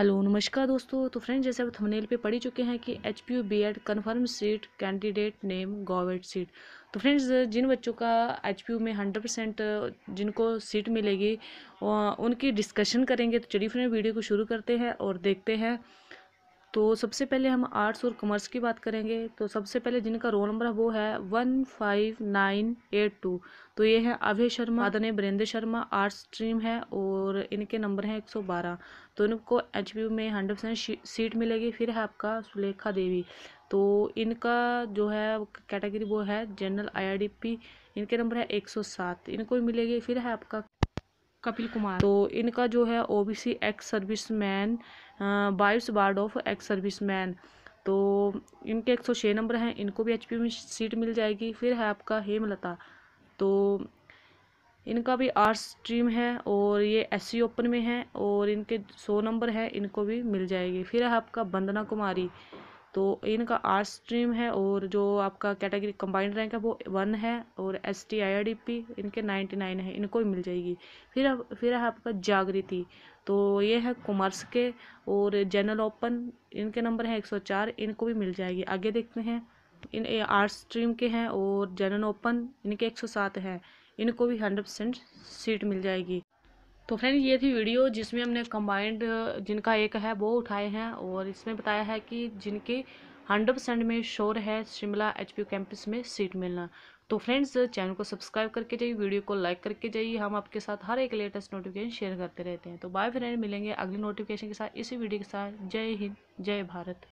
hello नमस्कार दोस्तों तो फ्रेंड जैसे आप थंबनेल पे पढ़ ही चुके हैं कि H P U B Ed confirm seat candidate name government seat तो फ्रेंड्स जिन बच्चों का एच पी यू में हंड्रेड परसेंट जिनको सीट मिलेगी उनकी डिस्कशन करेंगे तो चलिए फ्रेंड वीडियो को शुरू करते हैं और देखते हैं तो सबसे पहले हम आर्ट्स और कॉमर्स की बात करेंगे तो सबसे पहले जिनका रोल नंबर है वो है one five nine eight two तो ये है अभय शर्मा आदन बरेंद्र शर्मा आर्ट्स स्ट्रीम है और इनके नंबर हैं एक सौ बारह तो इनको एच में हंड्रेड परसेंट सीट मिलेगी फिर है आपका सुलेखा देवी तो इनका जो है कैटेगरी वो है जनरल पी इनके नंबर है एक सौ सात इनको मिलेगी फिर है आपका कपिल कुमार तो इनका जो है ओबीसी एक्स सर्विस मैन बाईस ward of ex service man तो इनके एक सौ छः नंबर हैं इनको भी एचपी में सीट मिल जाएगी फिर है आपका हेमलता तो इनका भी आर्ट्स स्ट्रीम है और ये एस ओपन में है और इनके सौ नंबर हैं इनको भी मिल जाएगी फिर है आपका वंदना कुमारी तो इनका आर्ट्स स्ट्रीम है और जो आपका कैटेगरी कंबाइंड रैंक है वो वन है और S T I D P इनके नाइन्टी नाइन है इनको ही मिल जाएगी फिर अब फिर है आपका जागृति तो ये है कॉमर्स के और जनरल ओपन इनके नंबर हैं एक सौ चार इनको भी मिल जाएगी आगे देखते हैं इन आर्ट्स स्ट्रीम के हैं और जनरल ओपन इनके एक सौ सात हैं इनको भी हंड्रेड परसेंट सीट मिल जाएगी तो फ्रेंड ये थी वीडियो जिसमें हमने कंबाइंड जिनका एक है वो उठाए हैं और इसमें बताया है कि जिनके हंड्रेड परसेंट में श्योर है शिमला एच कैंपस में सीट मिलना तो फ्रेंड्स चैनल को सब्सक्राइब करके जाइए वीडियो को लाइक करके जाइए हम आपके साथ हर एक लेटेस्ट नोटिफिकेशन शेयर करते रहते हैं तो बाय फ्रेंड मिलेंगे अगली नोटिफिकेशन के साथ इसी वीडियो के साथ जय हिंद जय भारत